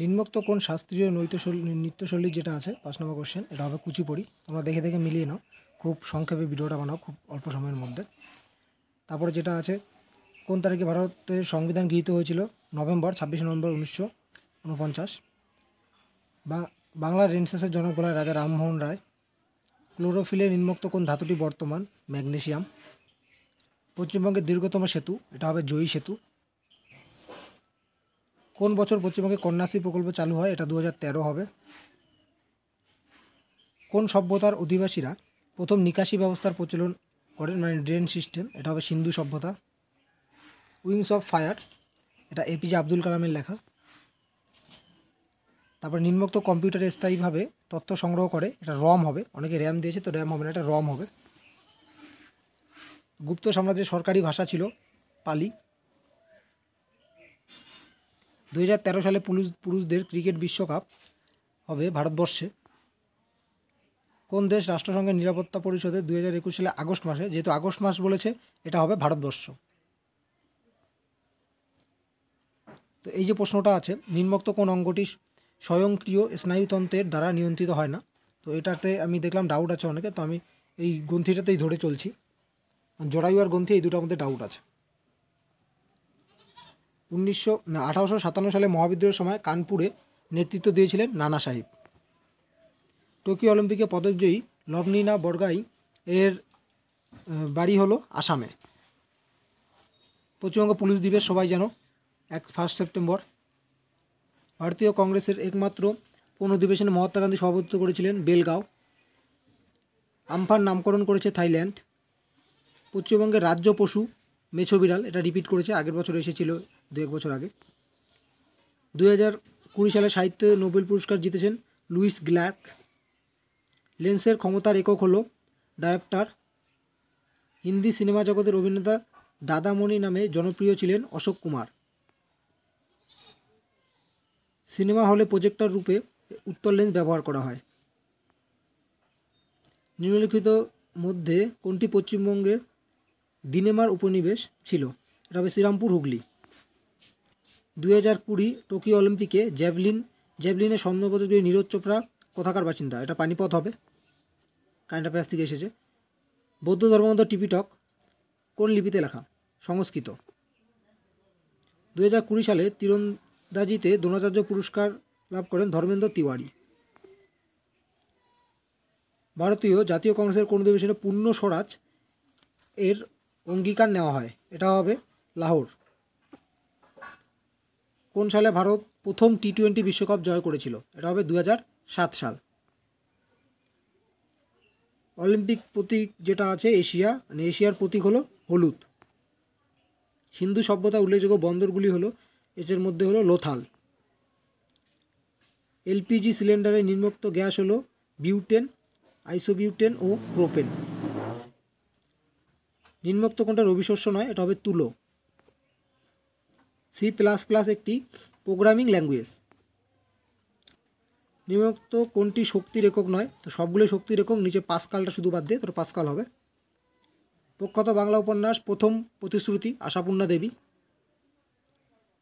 নিম্নোক্ত কোন শাস্ত্রীয় নৃত্যশৈলী নৃত্যশৈলী যেটা আছে পাঁচ নম্বর কোশ্চেন এটা হবে কুচিপুড়ি তোমরা দেখে দেখে মিলিয়ে নাও খুব সংক্ষেপে ভিডিওটা বানাও খুব অল্প সময়ের মধ্যে তারপরে যেটা আছে কোন তারিখে ভারতের সংবিধান গৃহীত হয়েছিল নভেম্বর ছাব্বিশে নভেম্বর উনিশশো উনপঞ্চাশ বা বাংলার রেনসেসের জনক বলা রাজা রামমোহন রায় ক্লোরোফিলে নিম্নোক্ত কোন ধাতুটি বর্তমান ম্যাগনেশিয়াম পশ্চিমবঙ্গের দীর্ঘতম সেতু এটা হবে জয়ী সেতু কোন বছর পশ্চিমবঙ্গে কন্যাশ্রী প্রকল্প চালু হয় এটা দু হবে কোন সভ্যতার অধিবাসীরা প্রথম নিকাশি ব্যবস্থার প্রচলন করেন মানে ড্রেন সিস্টেম এটা হবে সিন্ধু সভ্যতা উইংস অফ ফায়ার এটা এপিজে আব্দুল কালামের লেখা তারপর নিম্নক্ত কম্পিউটারে স্থায়ীভাবে তথ্য সংগ্রহ করে এটা রম হবে অনেকে র্যাম দিয়েছে তো র্যাম হবে না এটা রম হবে গুপ্ত সাম্রাজ্যের সরকারি ভাষা ছিল পালি দু সালে পুরুষ পুরুষদের ক্রিকেট বিশ্বকাপ হবে ভারতবর্ষে কোন দেশ রাষ্ট্রসংঘের নিরাপত্তা পরিষদে দু হাজার একুশ সালে আগস্ট মাসে যেহেতু আগস্ট মাস বলেছে এটা হবে ভারতবর্ষ তো এই যে প্রশ্নটা আছে নিম্নোক্ত কোন অঙ্গটি স্বয়ংক্রিয় স্নায়ুতন্ত্রের দ্বারা নিয়ন্ত্রিত হয় না তো এটাতে আমি দেখলাম ডাউট আছে অনেকে তো আমি এই গ্রন্থিটাতেই ধরে চলছি জরায়ু আর গ্রন্থি এই দুটোর মধ্যে ডাউট আছে উনিশশো আঠারোশো সাতান্ন সালে মহাবিদ্রোহের সময় কানপুরে নেতৃত্ব দিয়েছিলেন নানা সাহেব টোকিও অলিম্পিকে পদকজয়ী লবনীনা বরগাই এর বাড়ি হলো আসামে পশ্চিমবঙ্গ পুলিশ দিবস সবাই যেন এক ফার্স্ট সেপ্টেম্বর ভারতীয় কংগ্রেসের একমাত্র অধিবেশনে মহাত্মা গান্ধী সভাপতিত্ব করেছিলেন বেলগাঁও আমফান নামকরণ করেছে থাইল্যান্ড পশ্চিমবঙ্গের রাজ্য পশু মেছো বিড়াল এটা রিপিট করেছে আগের বছর এসেছিল দু এক বছর আগে দু হাজার কুড়ি সালে সাহিত্য নোবেল পুরস্কার জিতেছেন লুইস গ্ল্যাক লেন্সের ক্ষমতার একক হল ডায়াপ্টার হিন্দি সিনেমা জগতের অভিনেতা দাদামণি নামে জনপ্রিয় ছিলেন অশোক কুমার সিনেমা হলে প্রজেক্টার রূপে উত্তর লেন্স ব্যবহার করা হয় নিম্নলিখিত মধ্যে কোনটি পশ্চিমবঙ্গের দিনেমার উপনিবেশ ছিল এটা হবে শ্রীরামপুর হুগলি দু হাজার কুড়ি টোকিও অলিম্পিকে জ্যাভলিন জ্যাভলিনে স্বর্ণপদকজয়ী নীরজ চোপড়া কোথাকার বাসিন্দা এটা পানিপথ হবে কারেন্ট প্যাস থেকে এসেছে বৌদ্ধ ধর্মবন্ধ টিপিটক কোন লিপিতে লেখা সংস্কৃত দু হাজার কুড়ি সালে তীরন্দাজিতে দ্রোণাচার্য পুরস্কার লাভ করেন ধর্মেন্দ্র তিওয়ারি ভারতীয় জাতীয় কংগ্রেসের কোন অধিবেশনে পূর্ণ স্বরাজ এর অঙ্গীকার নেওয়া হয় এটা হবে লাহোর কোন সালে ভারত প্রথম টি টোয়েন্টি বিশ্বকাপ জয় করেছিল এটা হবে দু সাল অলিম্পিক প্রতীক যেটা আছে এশিয়া মানে এশিয়ার প্রতীক হলো হলুদ সিন্ধু সভ্যতা উল্লেখযোগ্য বন্দরগুলি হলো এদের মধ্যে হলো লোথাল এলপিজি সিলিন্ডারে নিম্নোক্ত গ্যাস হলো বিউটেন আইসোবিউটেন ও প্রোপেন নিম্নোক্ত কোনটা রবিশস্য নয় এটা হবে তুলো সি প্লাস প্লাস একটি প্রোগ্রামিং ল্যাঙ্গুয়েজ নিম্নোক্ত কোনটি শক্তির একক নয় তো সবগুলোই শক্তির একক নিচে পাঁচকালটা শুধু বাদ দিয়ে তোর পাঁচকাল হবে প্রখ্যাত বাংলা উপন্যাস প্রথম প্রতিশ্রুতি আশাপূর্ণা দেবী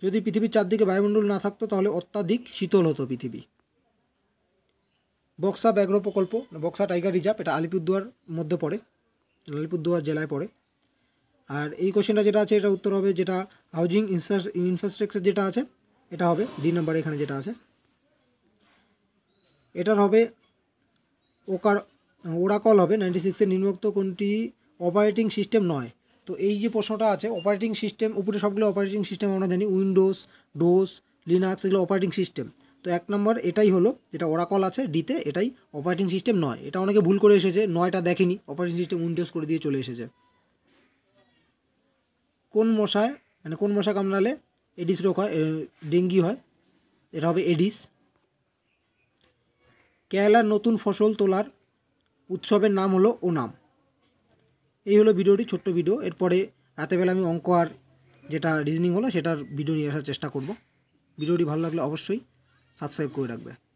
যদি পৃথিবীর চারদিকে বায়ুমণ্ডল না থাকতো তাহলে অত্যাধিক শীতল হতো পৃথিবী বক্সা ব্যাঘ্র প্রকল্প বক্সা টাইগার রিজার্ভ এটা আলিপুরদুয়ার মধ্যে পড়ে আলিপুরদুয়ার জেলায় পড়ে আর এই কোশ্চেনটা যেটা আছে এটা উত্তর হবে যেটা হাউজিং ইনফ্রাস্ট্রাকচার যেটা আছে এটা হবে ডি নাম্বার এখানে যেটা আছে এটার হবে ওকার ওরাকল হবে নাইনটি সিক্সের নিম্নোক্ত কোনটি অপারেটিং সিস্টেম নয় তো এই যে প্রশ্নটা আছে অপারেটিং সিস্টেম উপরে সবগুলো অপারেটিং সিস্টেম আমরা জানি উইন্ডোজ ডোজ লিনাক্স এগুলো অপারেটিং সিস্টেম তো এক নম্বর এটাই হলো যেটা ওরাকল আছে ডিতে এটাই অপারেটিং সিস্টেম নয় এটা অনেকে ভুল করে এসেছে নয়টা দেখেনি অপারেটিং সিস্টেম উইন্ডোজ করে দিয়ে চলে এসেছে কোন মশায় মানে কোন মশা কামড়ালে এডিস রোগ হয় ডেঙ্গি হয় এটা হবে এডিস কেরালার নতুন ফসল তোলার উৎসবের নাম হলো ওনাম এই হলো ভিডিওটি ছোট্ট ভিডিও এরপরে রাতেবেলা আমি অঙ্ক আর যেটা রিজনিং হলো সেটার ভিডিও নিয়ে আসার চেষ্টা করব ভিডিওটি ভালো লাগলে অবশ্যই সাবস্ক্রাইব করে রাখবে